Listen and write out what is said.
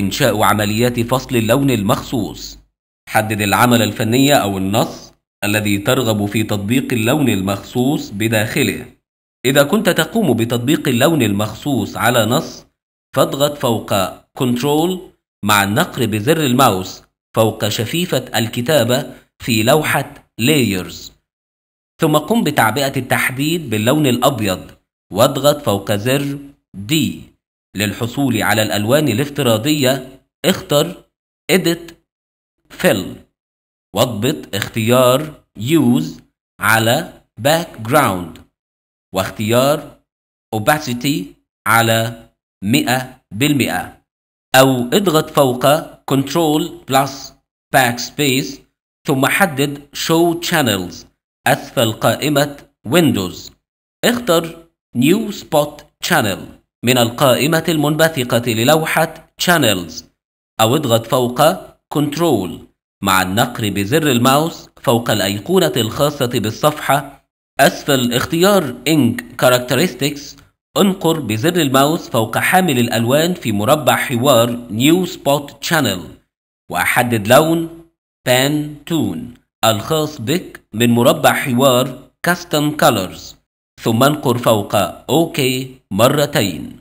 إنشاء عمليات فصل اللون المخصوص حدد العمل الفني أو النص الذي ترغب في تطبيق اللون المخصوص بداخله إذا كنت تقوم بتطبيق اللون المخصوص على نص فاضغط فوق Ctrl مع النقر بزر الماوس فوق شفيفة الكتابة في لوحة Layers ثم قم بتعبئة التحديد باللون الأبيض واضغط فوق زر D للحصول على الألوان الافتراضية اختر Edit Fill واضبط اختيار Use على Background واختيار Opacity على 100% أو اضغط فوق Control plus Backspace ثم حدد Show Channels أسفل قائمة Windows اختر New Spot Channel من القائمة المنبثقة للوحة Channels أو اضغط فوق Control مع النقر بزر الماوس فوق الأيقونة الخاصة بالصفحة أسفل اختيار Ink Characteristics انقر بزر الماوس فوق حامل الألوان في مربع حوار New Spot Channel وأحدد لون Pan Tune الخاص بك من مربع حوار Custom Colors ثم انقر فوق أوكي مرتين